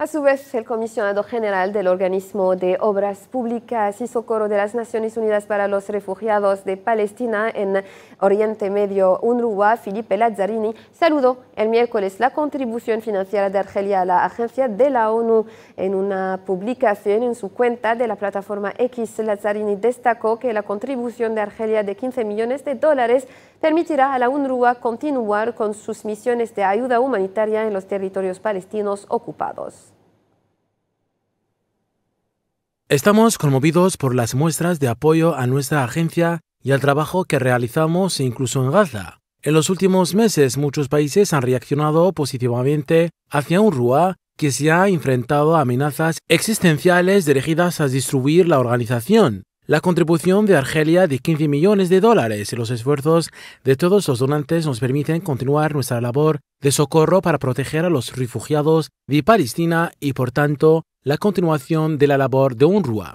A su vez, el comisionado general del Organismo de Obras Públicas y Socorro de las Naciones Unidas para los Refugiados de Palestina en Oriente Medio, UNRWA, Felipe Lazzarini, saludó el miércoles la contribución financiera de Argelia a la agencia de la ONU. En una publicación en su cuenta de la plataforma X, Lazzarini destacó que la contribución de Argelia de 15 millones de dólares permitirá a la UNRWA continuar con sus misiones de ayuda humanitaria en los territorios palestinos ocupados. Estamos conmovidos por las muestras de apoyo a nuestra agencia y al trabajo que realizamos incluso en Gaza. En los últimos meses muchos países han reaccionado positivamente hacia un RUA que se ha enfrentado a amenazas existenciales dirigidas a destruir la organización. La contribución de Argelia de 15 millones de dólares y los esfuerzos de todos los donantes nos permiten continuar nuestra labor de socorro para proteger a los refugiados de Palestina y, por tanto, la continuation de la de un roi.